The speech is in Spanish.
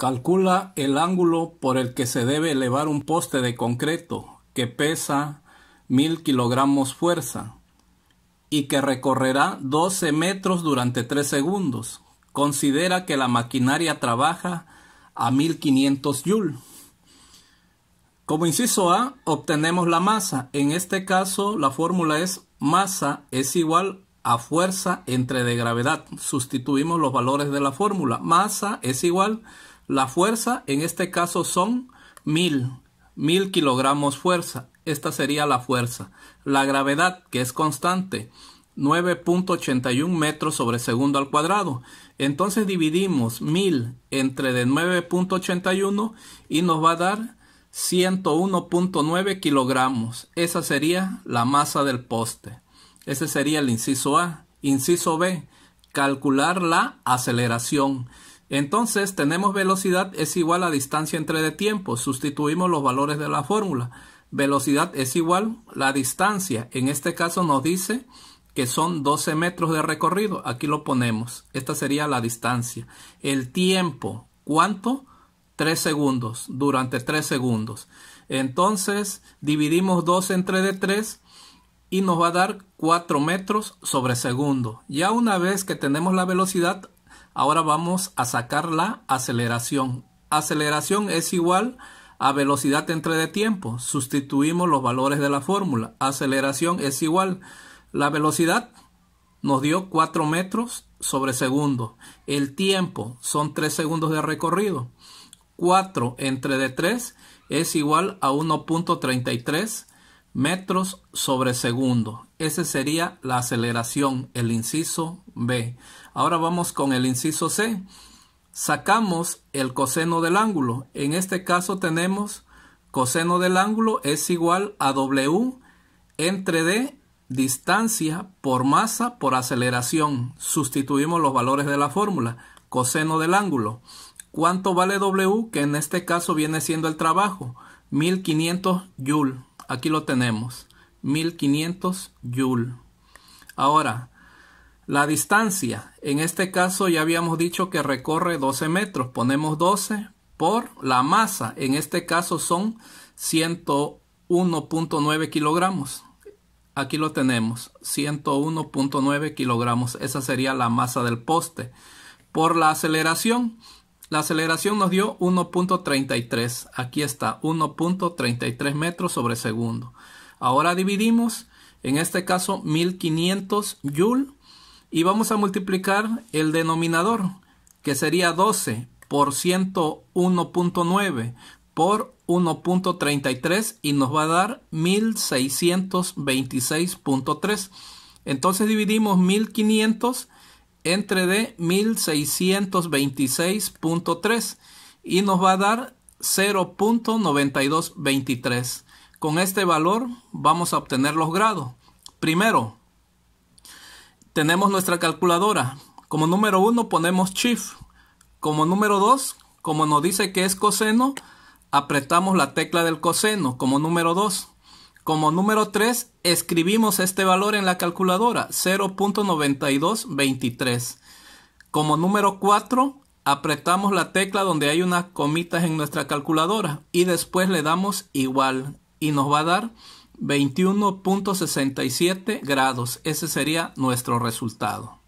Calcula el ángulo por el que se debe elevar un poste de concreto que pesa 1000 kilogramos fuerza y que recorrerá 12 metros durante 3 segundos. Considera que la maquinaria trabaja a 1500 joules. Como inciso A, obtenemos la masa. En este caso, la fórmula es masa es igual a fuerza entre de gravedad. Sustituimos los valores de la fórmula. Masa es igual la fuerza en este caso son mil, mil kilogramos fuerza. Esta sería la fuerza. La gravedad, que es constante, 9.81 metros sobre segundo al cuadrado. Entonces dividimos 1000 entre de 9.81 y nos va a dar 101.9 kilogramos. Esa sería la masa del poste. Ese sería el inciso A. Inciso B, calcular la aceleración. Entonces tenemos velocidad es igual a distancia entre de tiempo. Sustituimos los valores de la fórmula. Velocidad es igual a la distancia. En este caso nos dice que son 12 metros de recorrido. Aquí lo ponemos. Esta sería la distancia. El tiempo. ¿Cuánto? 3 segundos. Durante 3 segundos. Entonces dividimos 2 entre de 3 y nos va a dar 4 metros sobre segundo. Ya una vez que tenemos la velocidad, Ahora vamos a sacar la aceleración. Aceleración es igual a velocidad entre de tiempo. Sustituimos los valores de la fórmula. Aceleración es igual. La velocidad nos dio 4 metros sobre segundo. El tiempo son 3 segundos de recorrido. 4 entre de 3 es igual a 1.33 metros sobre segundo. Ese sería la aceleración, el inciso B. Ahora vamos con el inciso C. Sacamos el coseno del ángulo. En este caso tenemos coseno del ángulo es igual a W entre D, distancia por masa por aceleración. Sustituimos los valores de la fórmula. Coseno del ángulo. ¿Cuánto vale W? Que en este caso viene siendo el trabajo. 1500 joules. Aquí lo tenemos, 1500 joule. Ahora, la distancia, en este caso ya habíamos dicho que recorre 12 metros, ponemos 12 por la masa, en este caso son 101.9 kilogramos. Aquí lo tenemos, 101.9 kilogramos, esa sería la masa del poste. Por la aceleración, la aceleración nos dio 1.33. Aquí está, 1.33 metros sobre segundo. Ahora dividimos, en este caso, 1500 joule. Y vamos a multiplicar el denominador, que sería 12 por 101.9 por 1.33 y nos va a dar 1626.3. Entonces dividimos 1500 entre de 1626.3 y nos va a dar 0.9223. Con este valor vamos a obtener los grados. Primero, tenemos nuestra calculadora. Como número 1 ponemos Shift. Como número 2, como nos dice que es coseno, apretamos la tecla del coseno como número 2. Como número 3, escribimos este valor en la calculadora, 0.9223. Como número 4, apretamos la tecla donde hay unas comitas en nuestra calculadora y después le damos igual y nos va a dar 21.67 grados. Ese sería nuestro resultado.